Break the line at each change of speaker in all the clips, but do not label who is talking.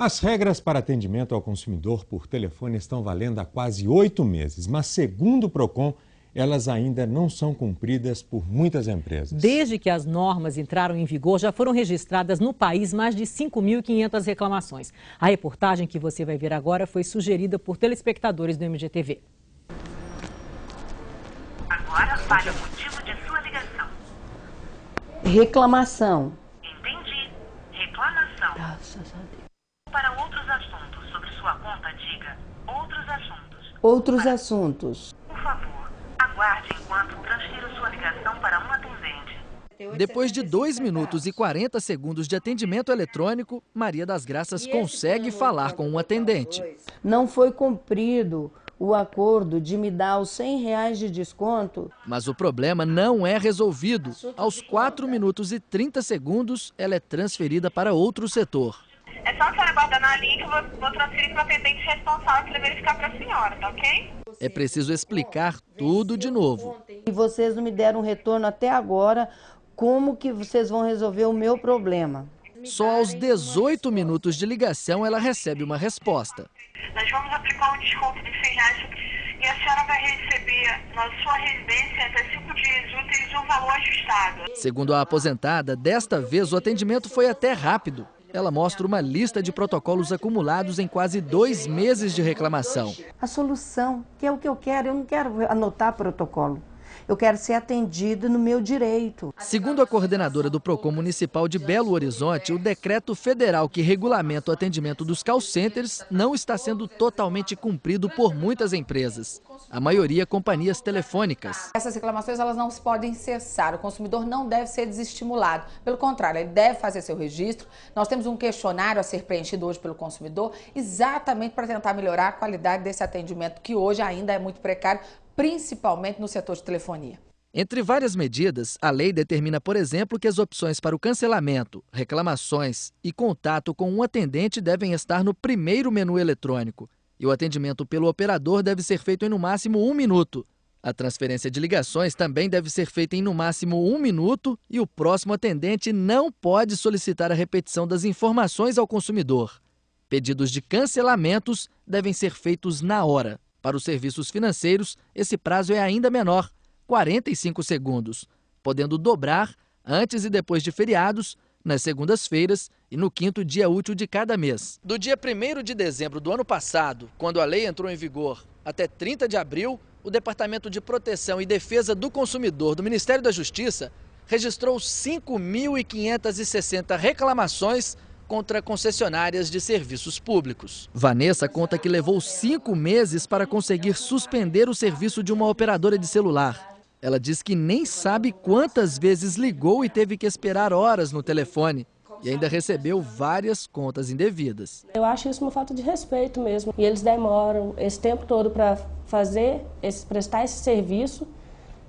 As regras para atendimento ao consumidor por telefone estão valendo há quase oito meses, mas, segundo o PROCON, elas ainda não são cumpridas por muitas empresas. Desde
que as normas entraram em vigor, já foram registradas no país mais de 5.500 reclamações. A reportagem que você vai ver agora foi sugerida por telespectadores do MGTV. Agora fale o motivo de sua ligação.
Reclamação
sua conta diga Outros
Assuntos. Outros Para... Assuntos. Por favor,
aguarde enquanto transfiro sua ligação para um atendente. Depois de 2 minutos e 40 segundos de atendimento eletrônico, Maria das Graças consegue falar com um atendente. Não foi cumprido o acordo de me dar os 100 reais de desconto. Mas o problema não é resolvido. Aos 4 minutos e 30 segundos, ela é transferida para outro setor. É só a senhora guardar na linha que eu vou, vou transferir para o atendente responsável para ele verificar para a senhora, tá ok? É preciso explicar tudo de novo. E vocês não me deram um retorno até agora. Como que vocês vão resolver o meu problema? Só aos 18 minutos de ligação ela recebe uma resposta. Nós vamos aplicar um desconto de 100 reais e a senhora vai receber na sua residência até 5 dias úteis um valor ajustado. Segundo a aposentada, desta vez o atendimento foi até rápido. Ela mostra uma lista de protocolos acumulados em quase dois meses de reclamação. A solução, que é o que eu quero, eu não quero anotar protocolo. Eu quero ser atendida no meu direito. Segundo a coordenadora do PROCON Municipal de Belo Horizonte, o decreto federal que regulamenta o atendimento dos call centers não está sendo totalmente cumprido por muitas empresas. A maioria companhias telefônicas. Essas reclamações elas não podem cessar. O consumidor não deve ser desestimulado. Pelo contrário, ele deve fazer seu registro. Nós temos um questionário a ser preenchido hoje pelo consumidor, exatamente para tentar melhorar a qualidade desse atendimento que hoje ainda é muito precário principalmente no setor de telefonia. Entre várias medidas, a lei determina, por exemplo, que as opções para o cancelamento, reclamações e contato com um atendente devem estar no primeiro menu eletrônico. E o atendimento pelo operador deve ser feito em no máximo um minuto. A transferência de ligações também deve ser feita em no máximo um minuto e o próximo atendente não pode solicitar a repetição das informações ao consumidor. Pedidos de cancelamentos devem ser feitos na hora. Para os serviços financeiros, esse prazo é ainda menor, 45 segundos, podendo dobrar antes e depois de feriados, nas segundas-feiras e no quinto dia útil de cada mês. Do dia 1 de dezembro do ano passado, quando a lei entrou em vigor, até 30 de abril, o Departamento de Proteção e Defesa do Consumidor do Ministério da Justiça registrou 5.560 reclamações contra concessionárias de serviços públicos. Vanessa conta que levou cinco meses para conseguir suspender o serviço de uma operadora de celular. Ela diz que nem sabe quantas vezes ligou e teve que esperar horas no telefone e ainda recebeu várias contas indevidas. Eu acho isso uma falta de respeito mesmo. E eles demoram esse tempo todo para fazer, esse, prestar esse serviço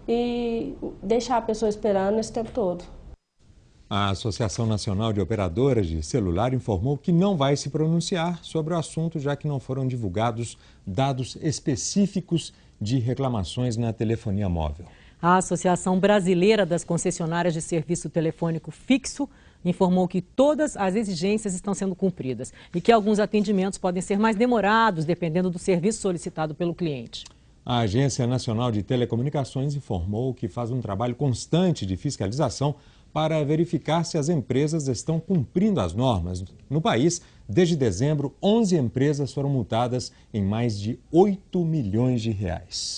e deixar a pessoa esperando esse tempo todo.
A Associação Nacional de Operadoras de Celular informou que não vai se pronunciar sobre o assunto, já que não foram divulgados dados específicos de reclamações na telefonia móvel.
A Associação Brasileira das Concessionárias de Serviço Telefônico Fixo informou que todas as exigências estão sendo cumpridas e que alguns atendimentos podem ser mais demorados, dependendo do serviço solicitado pelo cliente.
A Agência Nacional de Telecomunicações informou que faz um trabalho constante de fiscalização para verificar se as empresas estão cumprindo as normas. No país, desde dezembro, 11 empresas foram multadas em mais de 8 milhões de reais.